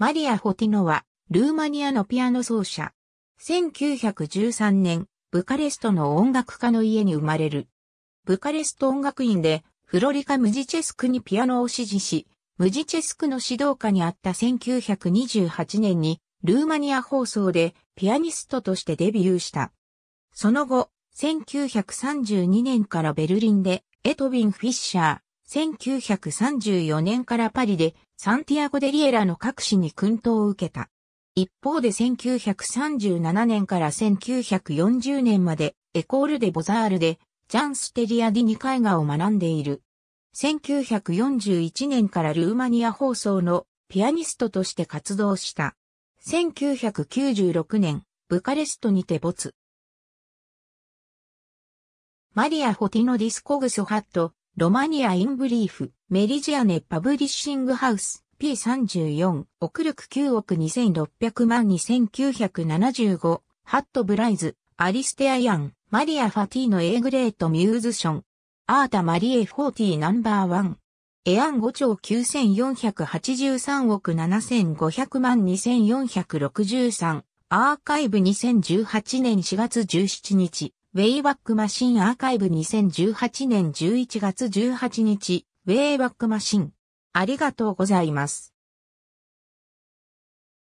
マリア・ホティノは、ルーマニアのピアノ奏者。1913年、ブカレストの音楽家の家に生まれる。ブカレスト音楽院で、フロリカ・ムジチェスクにピアノを指示し、ムジチェスクの指導下にあった1928年に、ルーマニア放送でピアニストとしてデビューした。その後、1932年からベルリンでエトビン・フィッシャー、1934年からパリでサンティアゴ・デ・リエラの各市に薫陶を受けた。一方で1937年から1940年までエコール・デ・ボザールでジャンステリア・ディニ絵画を学んでいる。1941年からルーマニア放送のピアニストとして活動した。1996年、ブカレストにて没。マリア・ホティノ・ディスコグス・ハット、ロマニア・インブリーフ、メリジアネ・パブリッシングハウス、P34、ル力9億2600万2975、ハット・ブライズ、アリステア・ヤン、マリア・ファティーエ A グレート・ミューズション、アータ・マリエ・フォーティーナンバーワン、エアン5兆9483億7500万2463、アーカイブ2018年4月17日、ウェイバックマシンアーカイブ2018年11月18日、ウェイバックマシン。ありがとうございます。